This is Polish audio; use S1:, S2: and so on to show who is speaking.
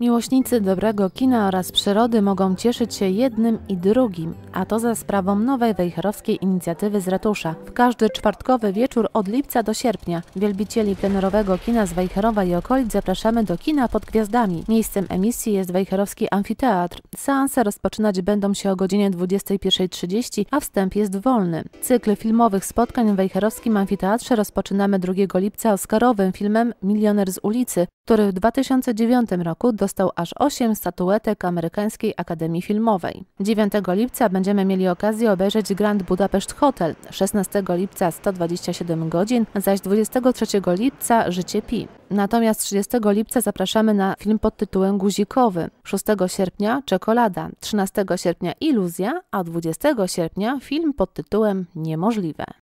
S1: Miłośnicy dobrego kina oraz przyrody mogą cieszyć się jednym i drugim, a to za sprawą nowej wejherowskiej inicjatywy z ratusza. W każdy czwartkowy wieczór od lipca do sierpnia wielbicieli plenerowego kina z Wejherowa i okolic zapraszamy do kina pod gwiazdami. Miejscem emisji jest Wejherowski Amfiteatr. Seanse rozpoczynać będą się o godzinie 21.30, a wstęp jest wolny. Cykl filmowych spotkań w Wejherowskim Amfiteatrze rozpoczynamy 2 lipca Oscarowym filmem Milioner z ulicy, który w 2009 roku do dostał aż 8 statuetek Amerykańskiej Akademii Filmowej. 9 lipca będziemy mieli okazję obejrzeć Grand Budapest Hotel, 16 lipca 127 godzin, zaś 23 lipca Życie Pi. Natomiast 30 lipca zapraszamy na film pod tytułem Guzikowy, 6 sierpnia Czekolada, 13 sierpnia Iluzja, a 20 sierpnia film pod tytułem Niemożliwe.